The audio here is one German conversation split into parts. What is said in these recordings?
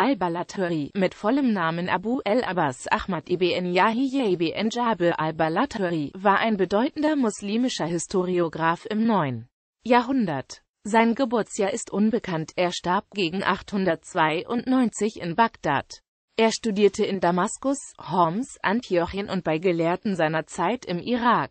Al-Balatari mit vollem Namen Abu El Abbas Ahmad ibn Yahya ibn Jabir al-Balatari war ein bedeutender muslimischer Historiograf im 9. Jahrhundert. Sein Geburtsjahr ist unbekannt, er starb gegen 892 in Bagdad. Er studierte in Damaskus, Homs, Antiochien und bei Gelehrten seiner Zeit im Irak.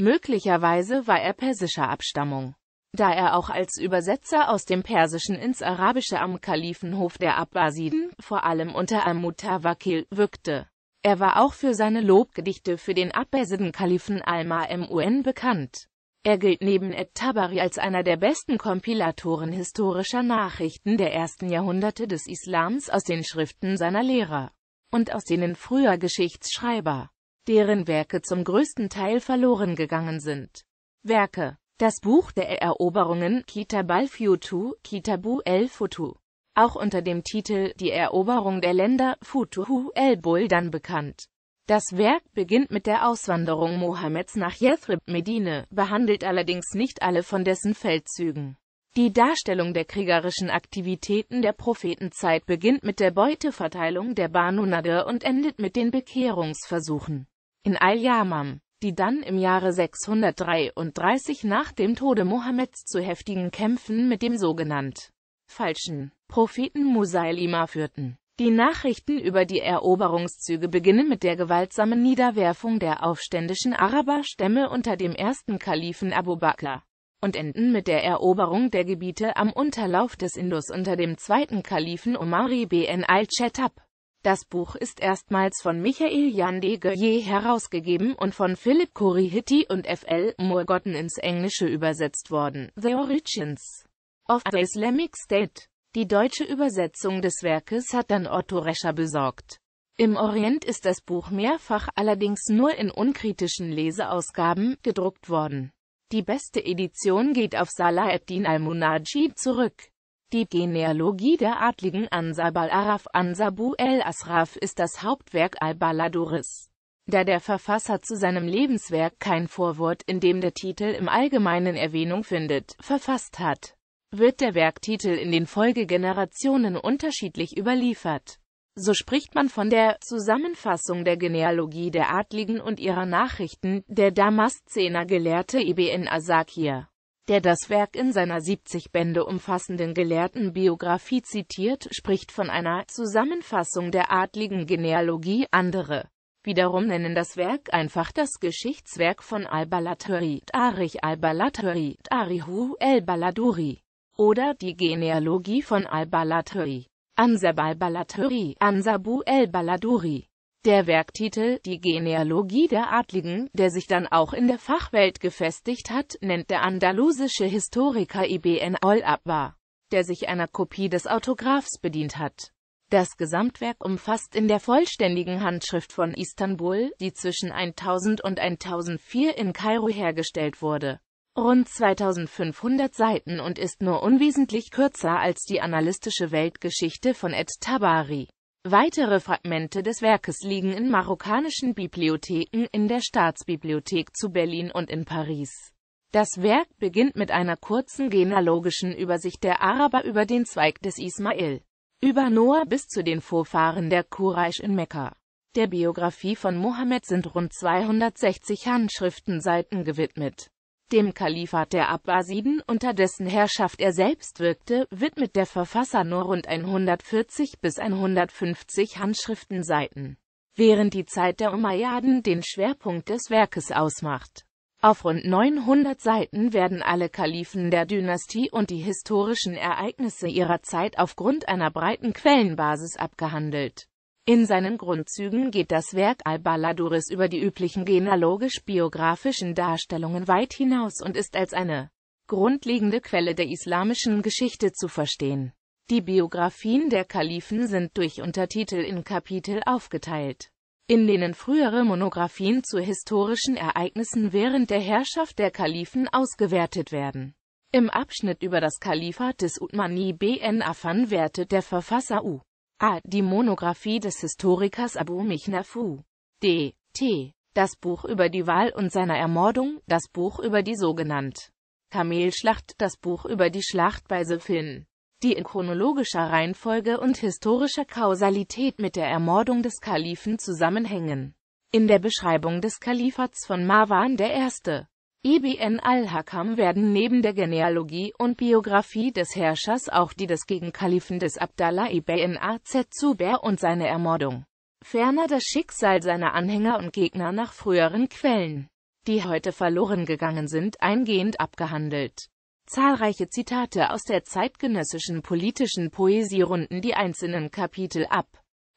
Möglicherweise war er persischer Abstammung da er auch als Übersetzer aus dem Persischen ins Arabische am Kalifenhof der Abbasiden, vor allem unter al-Mutawakil, wirkte. Er war auch für seine Lobgedichte für den Abbasiden-Kalifen Al-Ma'mun bekannt. Er gilt neben At-Tabari als einer der besten Kompilatoren historischer Nachrichten der ersten Jahrhunderte des Islams aus den Schriften seiner Lehrer und aus denen früher Geschichtsschreiber, deren Werke zum größten Teil verloren gegangen sind. Werke das Buch der Eroberungen Kitabalfutu, Kitabu el-Futu. Auch unter dem Titel Die Eroberung der Länder Futuhu el-Buldan bekannt. Das Werk beginnt mit der Auswanderung Mohammeds nach Yathrib, Medine, behandelt allerdings nicht alle von dessen Feldzügen. Die Darstellung der kriegerischen Aktivitäten der Prophetenzeit beginnt mit der Beuteverteilung der Banu Nadir und endet mit den Bekehrungsversuchen. In Al-Yamam die dann im Jahre 633 nach dem Tode Mohammeds zu heftigen Kämpfen mit dem sogenannt falschen Propheten Musailima führten. Die Nachrichten über die Eroberungszüge beginnen mit der gewaltsamen Niederwerfung der aufständischen Araberstämme unter dem ersten Kalifen Abu Bakr und enden mit der Eroberung der Gebiete am Unterlauf des Indus unter dem zweiten Kalifen Omar ibn al-Chattab. Das Buch ist erstmals von Michael Jande Yandegeje herausgegeben und von Philip Kurihiti und F.L. Morgotten ins Englische übersetzt worden. The Origins of the Islamic State. Die deutsche Übersetzung des Werkes hat dann Otto Rescher besorgt. Im Orient ist das Buch mehrfach allerdings nur in unkritischen Leseausgaben gedruckt worden. Die beste Edition geht auf Salah ad-Din al-Munaji zurück. Die Genealogie der Adligen Ansab araf Ansabu el-Asraf ist das Hauptwerk al-Baladuris. Da der Verfasser zu seinem Lebenswerk kein Vorwort, in dem der Titel im Allgemeinen Erwähnung findet, verfasst hat, wird der Werktitel in den Folgegenerationen unterschiedlich überliefert. So spricht man von der Zusammenfassung der Genealogie der Adligen und ihrer Nachrichten, der Damaszener Gelehrte Ibn Asakir der das Werk in seiner 70 Bände umfassenden gelehrten Biografie zitiert, spricht von einer Zusammenfassung der adligen Genealogie. Andere wiederum nennen das Werk einfach das Geschichtswerk von Al-Balatörit Arich Al-Balatörit Arihu El-Baladuri oder die Genealogie von Al-Balatöri Ansab Al-Balatöri Ansabu El-Baladuri der Werktitel Die Genealogie der Adligen, der sich dann auch in der Fachwelt gefestigt hat, nennt der andalusische Historiker Ibn al-Abba, der sich einer Kopie des Autographs bedient hat. Das Gesamtwerk umfasst in der vollständigen Handschrift von Istanbul, die zwischen 1000 und 1004 in Kairo hergestellt wurde, rund 2500 Seiten und ist nur unwesentlich kürzer als die analytische Weltgeschichte von Ed tabari Weitere Fragmente des Werkes liegen in marokkanischen Bibliotheken in der Staatsbibliothek zu Berlin und in Paris. Das Werk beginnt mit einer kurzen genealogischen Übersicht der Araber über den Zweig des Ismail, über Noah bis zu den Vorfahren der Quraysh in Mekka. Der Biografie von Mohammed sind rund 260 Handschriftenseiten gewidmet dem Kalifat der Abbasiden, unter dessen Herrschaft er selbst wirkte, widmet der Verfasser nur rund 140 bis 150 Handschriftenseiten, während die Zeit der Umayyaden den Schwerpunkt des Werkes ausmacht. Auf rund 900 Seiten werden alle Kalifen der Dynastie und die historischen Ereignisse ihrer Zeit aufgrund einer breiten Quellenbasis abgehandelt in seinen Grundzügen geht das Werk Al-Baladuris über die üblichen genealogisch-biografischen Darstellungen weit hinaus und ist als eine grundlegende Quelle der islamischen Geschichte zu verstehen. Die Biografien der Kalifen sind durch Untertitel in Kapitel aufgeteilt, in denen frühere Monographien zu historischen Ereignissen während der Herrschaft der Kalifen ausgewertet werden. Im Abschnitt über das Kalifat des Uthmani bn Affan wertet der Verfasser U. A. Ah, die Monographie des Historikers Abu Mihnafu. D. T. Das Buch über die Wahl und seine Ermordung, das Buch über die sogenannte Kamelschlacht, das Buch über die Schlacht bei Sefin, die in chronologischer Reihenfolge und historischer Kausalität mit der Ermordung des Kalifen zusammenhängen. In der Beschreibung des Kalifats von Marwan I. Ibn al-Hakam werden neben der Genealogie und Biografie des Herrschers auch die des Gegenkalifen des Abdallah ibn Az Zubair und seine Ermordung. Ferner das Schicksal seiner Anhänger und Gegner nach früheren Quellen, die heute verloren gegangen sind, eingehend abgehandelt. Zahlreiche Zitate aus der zeitgenössischen politischen Poesie runden die einzelnen Kapitel ab.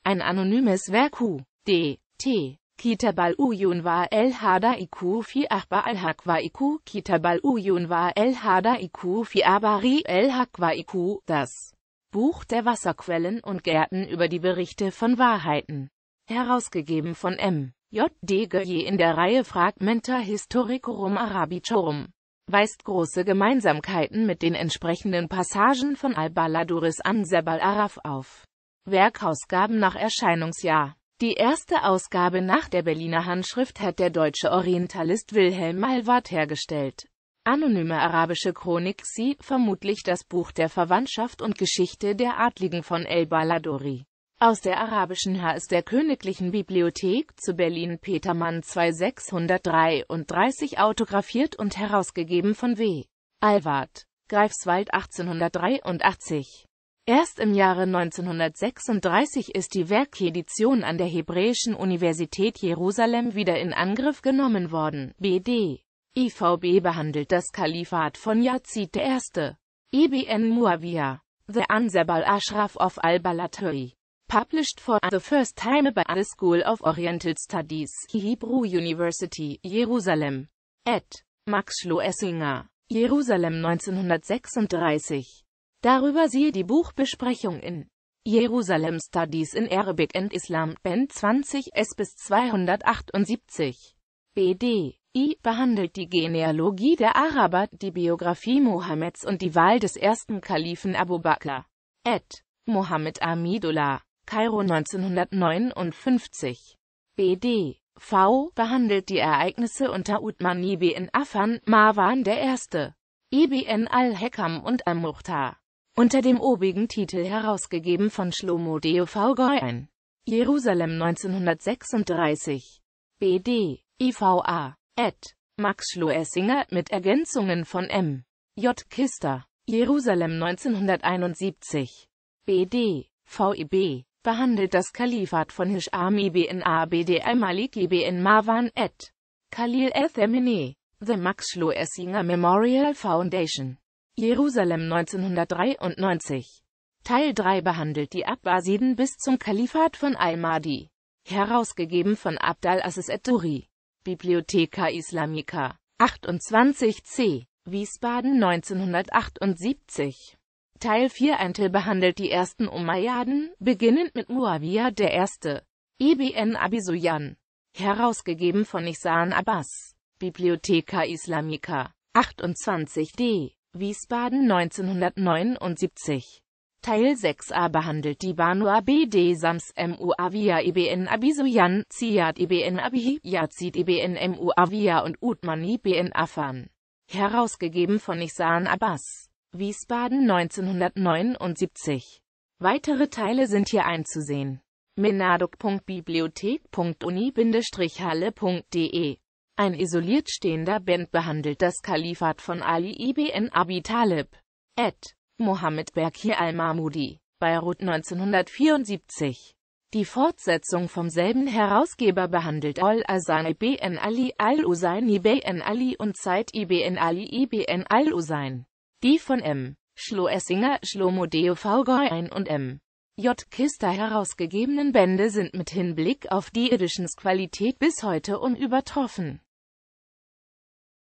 Ein anonymes Werk U. D. T. Kitabal Uyun wa el hada iku fi ahba al hakwa iku Kitabal Uyun wa el hada iku fi abari el hakwa iku das Buch der Wasserquellen und Gärten über die Berichte von Wahrheiten. Herausgegeben von M. J. D. Goyer in der Reihe Fragmenta Historicorum Arabicorum weist große Gemeinsamkeiten mit den entsprechenden Passagen von Al-Baladuris Anzebal Araf auf. Werkausgaben nach Erscheinungsjahr die erste Ausgabe nach der Berliner Handschrift hat der deutsche Orientalist Wilhelm Malwart hergestellt. Anonyme arabische Chronik Sie, vermutlich das Buch der Verwandtschaft und Geschichte der Adligen von El Baladori. Aus der arabischen HS der Königlichen Bibliothek zu Berlin Petermann 2633 autografiert und herausgegeben von W. Alward. Greifswald 1883 Erst im Jahre 1936 ist die Werkedition an der Hebräischen Universität Jerusalem wieder in Angriff genommen worden. BD. IVB behandelt das Kalifat von Yazid I. IBN Muawiyah. The Ansab ashraf of al-Balatoi. Published for the first time by the School of Oriental Studies, Hebrew University, Jerusalem. Ed. Max Schloessinger. Jerusalem 1936. Darüber siehe die Buchbesprechung in Jerusalem Studies in Arabic and Islam, Ben 20 S bis 278. BD. I. behandelt die Genealogie der Araber, die Biografie Mohammeds und die Wahl des ersten Kalifen Abu Bakr. Ed. Mohammed Amidullah, Kairo 1959. BD. V. behandelt die Ereignisse unter Uthman ibn Affan, Marwan I., IBN al-Hekam und al-Muhtar unter dem obigen Titel herausgegeben von Shlomo D.V. Goyen. Jerusalem 1936. BD. IVA. Ed. Max Schloessinger mit Ergänzungen von M. J. Kister. Jerusalem 1971. BD. VIB. Behandelt das Kalifat von Hisham ibn Abd al-Malik ibn Marwan et. Khalil el Ethemine. The Max Schloessinger Memorial Foundation. Jerusalem 1993 Teil 3 behandelt die Abbasiden bis zum Kalifat von Al-Mahdi. Herausgegeben von Abd al-Assis et-Turi. Bibliotheca Islamica. 28c. Wiesbaden 1978. Teil 4 Ein behandelt die ersten Umayyaden, beginnend mit Muawiyah I. Ibn Abi Herausgegeben von Ihsan Abbas. Bibliotheca Islamica. 28d. Wiesbaden 1979. Teil 6a behandelt die Banu ABD Sams MUAviya IBN e Abisuyan, Ziyad IBN e Abihi, Yazid EBN MUAviya und Utman EBN Afan. Herausgegeben von Ihsan Abbas. Wiesbaden 1979. Weitere Teile sind hier einzusehen. menadokbibliothekuni hallede ein isoliert stehender Band behandelt das Kalifat von Ali ibn Abi Talib et Mohammed Berkir al-Mahmudi, Beirut 1974. Die Fortsetzung vom selben Herausgeber behandelt Al-Asan ibn Ali al-Usain ibn Ali und Zeit ibn Ali ibn al-Usain. Die von M. Schloessinger, Shlomo Deo ein und M. J. Kister herausgegebenen Bände sind mit Hinblick auf die Editions Qualität bis heute unübertroffen.